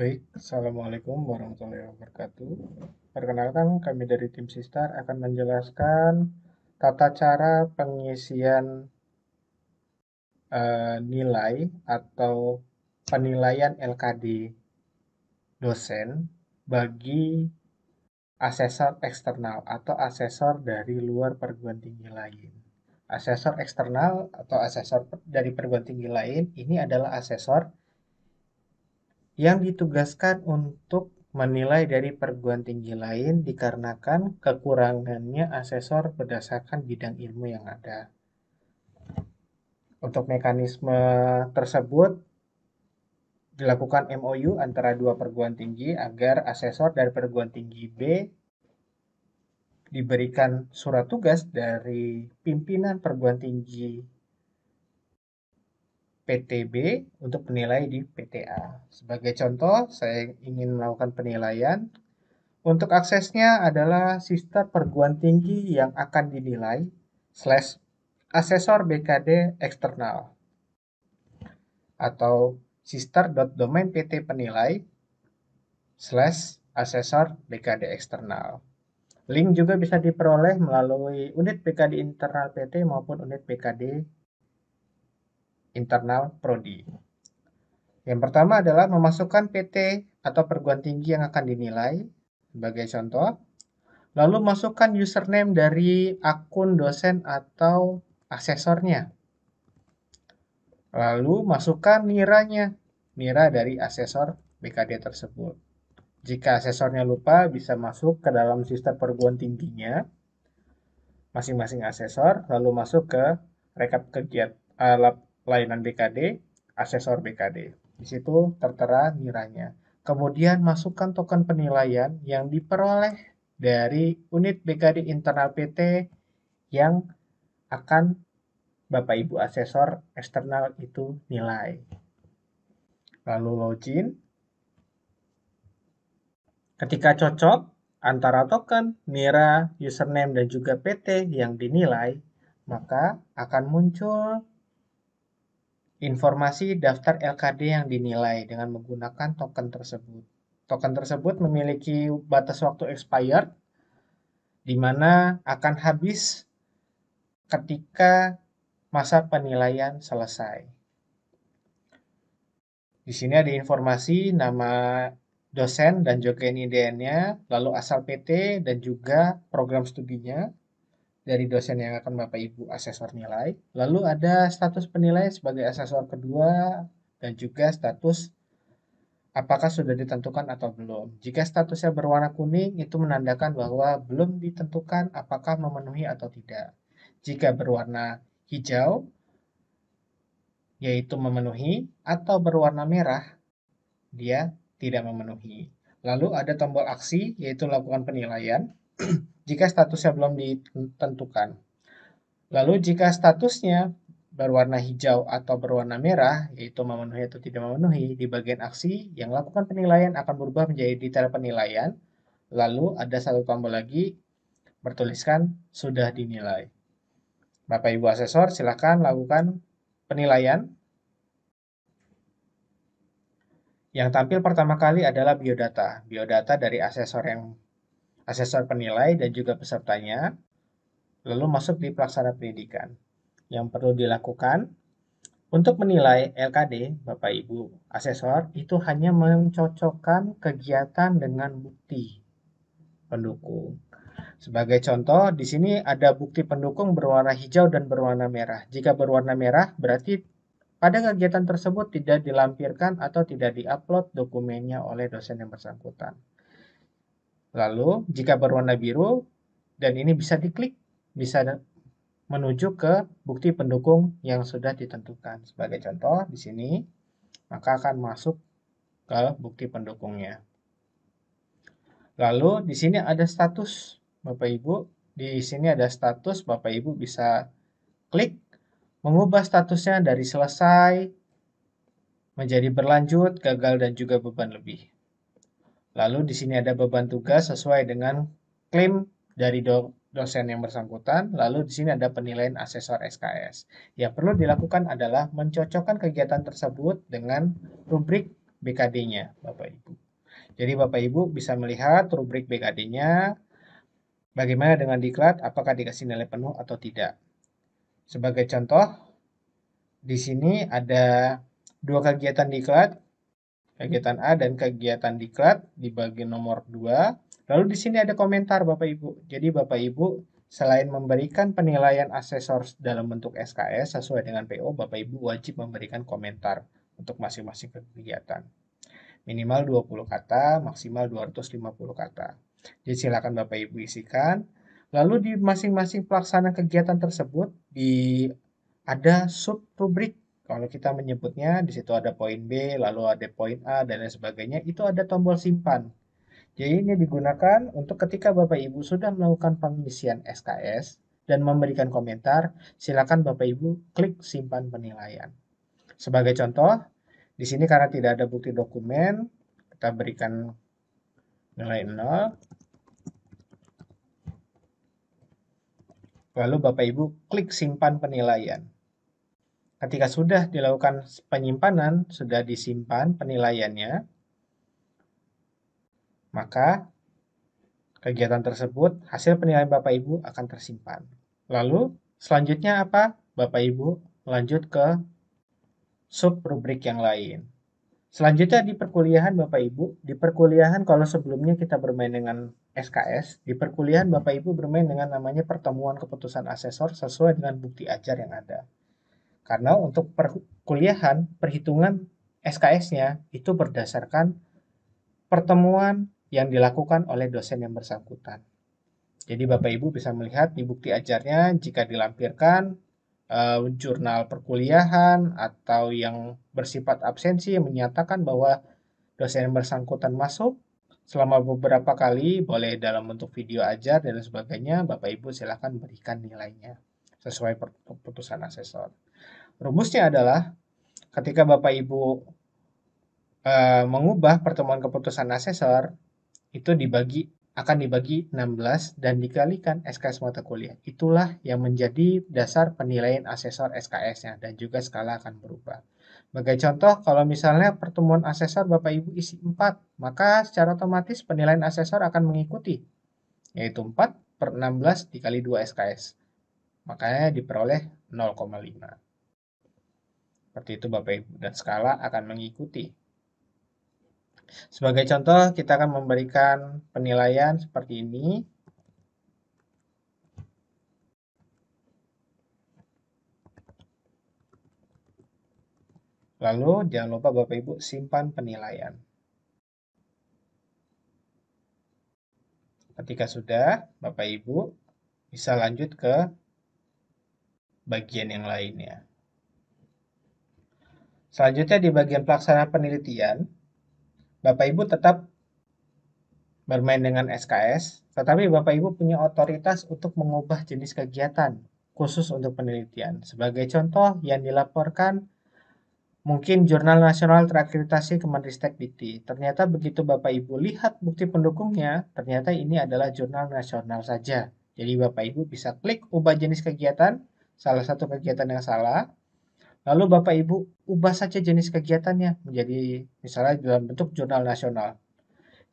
Baik, Assalamualaikum warahmatullahi wabarakatuh. Perkenalkan, kami dari tim Sistar akan menjelaskan tata cara pengisian uh, nilai atau penilaian LKD dosen bagi asesor eksternal atau asesor dari luar perguruan tinggi lain. Asesor eksternal atau asesor dari perguruan tinggi lain ini adalah asesor yang ditugaskan untuk menilai dari perguruan tinggi lain dikarenakan kekurangannya asesor berdasarkan bidang ilmu yang ada. Untuk mekanisme tersebut dilakukan MOU antara dua perguruan tinggi agar asesor dari perguruan tinggi B diberikan surat tugas dari pimpinan perguruan tinggi PTB untuk penilai di PTA. Sebagai contoh, saya ingin melakukan penilaian. Untuk aksesnya adalah sistem perguruan tinggi yang akan dinilai slash asesor BKD eksternal atau sister.domain PT penilai slash asesor BKD eksternal. Link juga bisa diperoleh melalui unit BKD internal PT maupun unit BKD internal prodi. Yang pertama adalah memasukkan PT atau perguruan tinggi yang akan dinilai sebagai contoh. Lalu masukkan username dari akun dosen atau asesornya. Lalu masukkan niranya, nira dari asesor BKD tersebut. Jika asesornya lupa, bisa masuk ke dalam sistem perguruan tingginya masing-masing asesor, lalu masuk ke rekap kegiatan eh, layanan BKD, asesor BKD. Di situ tertera nilainya. Kemudian masukkan token penilaian yang diperoleh dari unit BKD internal PT yang akan Bapak Ibu asesor eksternal itu nilai. Lalu login. Ketika cocok antara token, MIRA, username, dan juga PT yang dinilai, maka akan muncul informasi daftar LKD yang dinilai dengan menggunakan token tersebut. Token tersebut memiliki batas waktu expired, di mana akan habis ketika masa penilaian selesai. Di sini ada informasi nama dosen dan juga NIDN-nya, lalu asal PT dan juga program studinya, dari dosen yang akan Bapak Ibu asesor nilai. Lalu ada status penilai sebagai asesor kedua dan juga status apakah sudah ditentukan atau belum. Jika statusnya berwarna kuning itu menandakan bahwa belum ditentukan apakah memenuhi atau tidak. Jika berwarna hijau yaitu memenuhi atau berwarna merah dia tidak memenuhi. Lalu ada tombol aksi yaitu lakukan penilaian jika statusnya belum ditentukan. Lalu jika statusnya berwarna hijau atau berwarna merah, yaitu memenuhi atau tidak memenuhi, di bagian aksi yang lakukan penilaian akan berubah menjadi detail penilaian. Lalu ada satu tombol lagi bertuliskan sudah dinilai. Bapak Ibu Asesor silakan lakukan penilaian. Yang tampil pertama kali adalah biodata. Biodata dari asesor yang asesor penilai dan juga pesertanya, lalu masuk di pelaksana pendidikan. Yang perlu dilakukan untuk menilai LKD, Bapak Ibu asesor itu hanya mencocokkan kegiatan dengan bukti pendukung. Sebagai contoh, di sini ada bukti pendukung berwarna hijau dan berwarna merah. Jika berwarna merah, berarti pada kegiatan tersebut tidak dilampirkan atau tidak diupload dokumennya oleh dosen yang bersangkutan. Lalu jika berwarna biru dan ini bisa diklik, bisa menuju ke bukti pendukung yang sudah ditentukan. Sebagai contoh di sini, maka akan masuk ke bukti pendukungnya. Lalu di sini ada status Bapak Ibu. Di sini ada status Bapak Ibu bisa klik mengubah statusnya dari selesai menjadi berlanjut, gagal dan juga beban lebih. Lalu di sini ada beban tugas sesuai dengan klaim dari do dosen yang bersangkutan. Lalu di sini ada penilaian asesor SKS. Yang perlu dilakukan adalah mencocokkan kegiatan tersebut dengan rubrik BKD-nya, Bapak Ibu. Jadi Bapak Ibu bisa melihat rubrik BKD-nya, bagaimana dengan diklat, apakah dikasih nilai penuh atau tidak. Sebagai contoh, di sini ada dua kegiatan diklat, Kegiatan A dan kegiatan diklat di bagian nomor 2. Lalu di sini ada komentar Bapak Ibu. Jadi Bapak Ibu Selain memberikan penilaian asesor dalam bentuk SKS sesuai dengan PO, Bapak Ibu wajib memberikan komentar untuk masing-masing kegiatan. Minimal 20 kata, maksimal 250 kata. Jadi silakan Bapak Ibu isikan. Lalu di masing-masing pelaksana kegiatan tersebut di ada sub rubrik kalau kita menyebutnya, di situ ada poin B, lalu ada poin A, dan lain sebagainya, itu ada tombol simpan. Jadi ini digunakan untuk ketika Bapak Ibu sudah melakukan pengisian SKS dan memberikan komentar, silakan Bapak Ibu klik simpan penilaian. Sebagai contoh, di sini karena tidak ada bukti dokumen, kita berikan nilai 0. Lalu Bapak Ibu klik simpan penilaian. Ketika sudah dilakukan penyimpanan, sudah disimpan penilaiannya, maka kegiatan tersebut hasil penilaian Bapak Ibu akan tersimpan. Lalu selanjutnya apa? Bapak Ibu lanjut ke sub rubrik yang lain. Selanjutnya di perkuliahan Bapak Ibu, di perkuliahan kalau sebelumnya kita bermain dengan SKS, di perkuliahan Bapak Ibu bermain dengan namanya pertemuan keputusan asesor sesuai dengan bukti ajar yang ada. Karena untuk perkuliahan, perhitungan SKS-nya itu berdasarkan pertemuan yang dilakukan oleh dosen yang bersangkutan. Jadi Bapak Ibu bisa melihat di bukti ajarnya jika dilampirkan eh, jurnal perkuliahan atau yang bersifat absensi yang menyatakan bahwa dosen yang bersangkutan masuk selama beberapa kali boleh dalam bentuk video ajar dan sebagainya Bapak Ibu silahkan berikan nilainya sesuai keputusan asesor. Rumusnya adalah ketika Bapak Ibu e, mengubah pertemuan keputusan asesor itu dibagi akan dibagi 16 dan dikalikan SKS mata kuliah. Itulah yang menjadi dasar penilaian asesor SKS-nya dan juga skala akan berubah. Sebagai contoh, kalau misalnya pertemuan asesor Bapak Ibu isi 4, maka secara otomatis penilaian asesor akan mengikuti, yaitu 4 per 16 dikali 2 SKS. Makanya diperoleh 0,5. Seperti itu Bapak Ibu dan skala akan mengikuti. Sebagai contoh, kita akan memberikan penilaian seperti ini. Lalu jangan lupa Bapak Ibu simpan penilaian. Ketika sudah, Bapak Ibu bisa lanjut ke bagian yang lainnya. Selanjutnya di bagian pelaksanaan penelitian, Bapak Ibu tetap bermain dengan SKS, tetapi Bapak Ibu punya otoritas untuk mengubah jenis kegiatan khusus untuk penelitian. Sebagai contoh yang dilaporkan mungkin Jurnal Nasional Terakreditasi Kemenristek Dikti. Ternyata begitu Bapak Ibu lihat bukti pendukungnya, ternyata ini adalah jurnal nasional saja. Jadi Bapak Ibu bisa klik ubah jenis kegiatan, salah satu kegiatan yang salah, Lalu Bapak Ibu ubah saja jenis kegiatannya menjadi misalnya dalam bentuk jurnal nasional.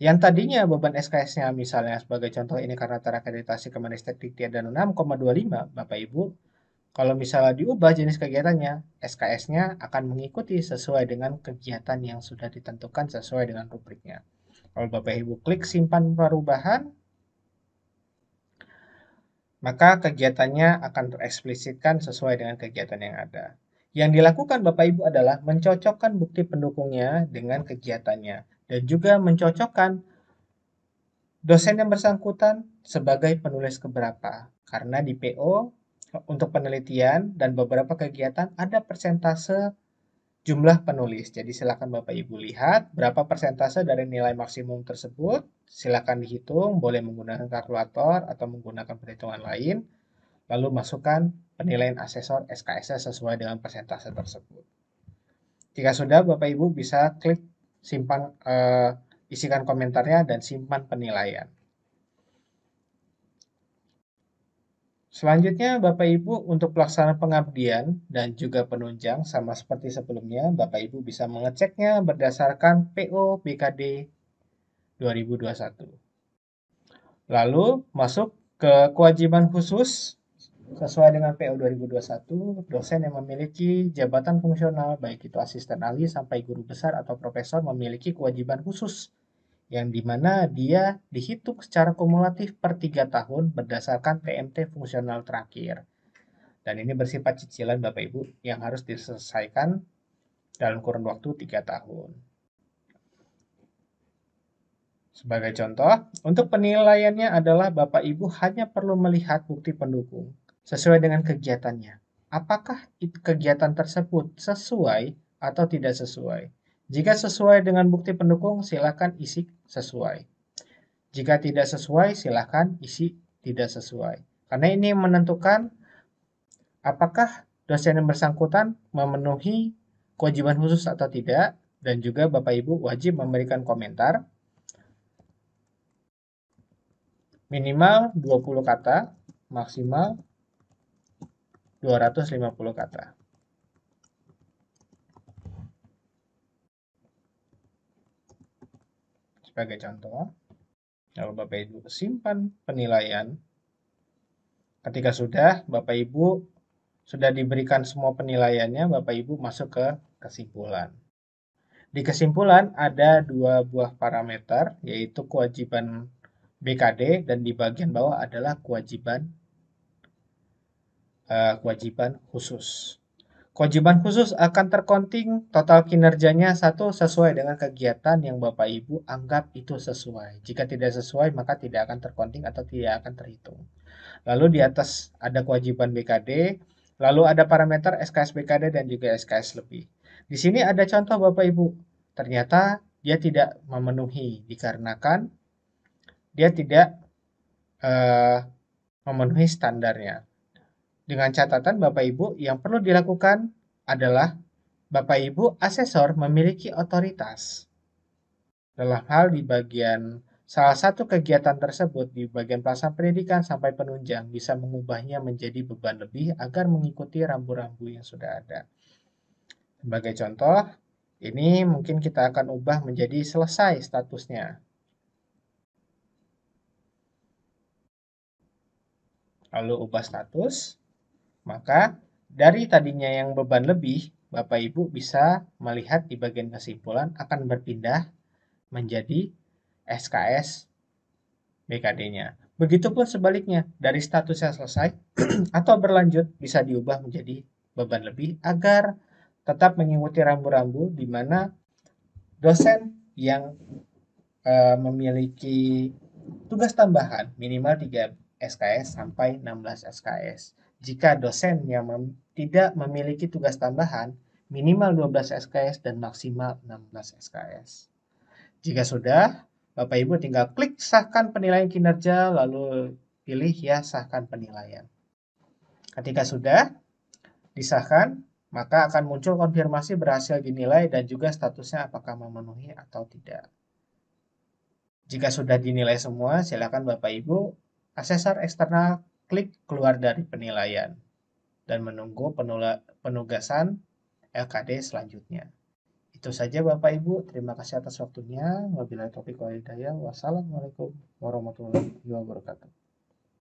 Yang tadinya beban SKS-nya misalnya sebagai contoh ini karena terakreditasi Kemenristek Dikti ada 6,25 Bapak Ibu. Kalau misalnya diubah jenis kegiatannya, SKS-nya akan mengikuti sesuai dengan kegiatan yang sudah ditentukan sesuai dengan rubriknya. Kalau Bapak Ibu klik simpan perubahan, maka kegiatannya akan tereksplisitkan sesuai dengan kegiatan yang ada. Yang dilakukan Bapak Ibu adalah mencocokkan bukti pendukungnya dengan kegiatannya dan juga mencocokkan dosen yang bersangkutan sebagai penulis keberapa. Karena di PO untuk penelitian dan beberapa kegiatan ada persentase jumlah penulis. Jadi silakan Bapak Ibu lihat berapa persentase dari nilai maksimum tersebut. Silakan dihitung, boleh menggunakan kalkulator atau menggunakan perhitungan lain lalu masukkan penilaian asesor SKS sesuai dengan persentase tersebut. Jika sudah, Bapak Ibu bisa klik simpan eh, isikan komentarnya dan simpan penilaian. Selanjutnya, Bapak Ibu untuk pelaksanaan pengabdian dan juga penunjang sama seperti sebelumnya, Bapak Ibu bisa mengeceknya berdasarkan PO BKD 2021. Lalu masuk ke kewajiban khusus Sesuai dengan PO 2021, dosen yang memiliki jabatan fungsional, baik itu asisten ahli sampai guru besar atau profesor, memiliki kewajiban khusus yang dimana dia dihitung secara kumulatif per 3 tahun berdasarkan PMT fungsional terakhir. Dan ini bersifat cicilan Bapak Ibu yang harus diselesaikan dalam kurun waktu 3 tahun. Sebagai contoh, untuk penilaiannya adalah Bapak Ibu hanya perlu melihat bukti pendukung sesuai dengan kegiatannya. Apakah kegiatan tersebut sesuai atau tidak sesuai? Jika sesuai dengan bukti pendukung, silakan isi sesuai. Jika tidak sesuai, silakan isi tidak sesuai. Karena ini menentukan apakah dosen yang bersangkutan memenuhi kewajiban khusus atau tidak, dan juga Bapak Ibu wajib memberikan komentar minimal 20 kata, maksimal 250 kata. Sebagai contoh, kalau Bapak Ibu simpan penilaian, ketika sudah Bapak Ibu sudah diberikan semua penilaiannya, Bapak Ibu masuk ke kesimpulan. Di kesimpulan ada dua buah parameter, yaitu kewajiban BKD dan di bagian bawah adalah kewajiban Eh, kewajiban khusus. Kewajiban khusus akan terkonting total kinerjanya satu sesuai dengan kegiatan yang Bapak Ibu anggap itu sesuai. Jika tidak sesuai maka tidak akan terkonting atau tidak akan terhitung. Lalu di atas ada kewajiban BKD, lalu ada parameter SKS BKD dan juga SKS lebih. Di sini ada contoh Bapak Ibu. Ternyata dia tidak memenuhi dikarenakan dia tidak uh, memenuhi standarnya. Dengan catatan Bapak Ibu, yang perlu dilakukan adalah Bapak Ibu asesor memiliki otoritas. Dalam hal di bagian salah satu kegiatan tersebut di bagian pelaksanaan pendidikan sampai penunjang bisa mengubahnya menjadi beban lebih agar mengikuti rambu-rambu yang sudah ada. Sebagai contoh, ini mungkin kita akan ubah menjadi selesai statusnya. Lalu ubah status. Maka dari tadinya yang beban lebih, Bapak Ibu bisa melihat di bagian kesimpulan akan berpindah menjadi SKS BKD-nya. Begitupun sebaliknya, dari status yang selesai atau berlanjut bisa diubah menjadi beban lebih agar tetap mengikuti rambu-rambu di mana dosen yang e, memiliki tugas tambahan minimal 3 SKS sampai 16 SKS jika dosen yang mem tidak memiliki tugas tambahan, minimal 12 SKS dan maksimal 16 SKS. Jika sudah, Bapak Ibu tinggal klik sahkan penilaian kinerja lalu pilih ya sahkan penilaian. Ketika sudah disahkan, maka akan muncul konfirmasi berhasil dinilai dan juga statusnya apakah memenuhi atau tidak. Jika sudah dinilai semua, silakan Bapak Ibu, asesor eksternal klik keluar dari penilaian dan menunggu penugasan LKD selanjutnya. Itu saja Bapak Ibu, terima kasih atas waktunya. Wabillahi taufiq wal hidayah. Wassalamualaikum warahmatullahi wabarakatuh.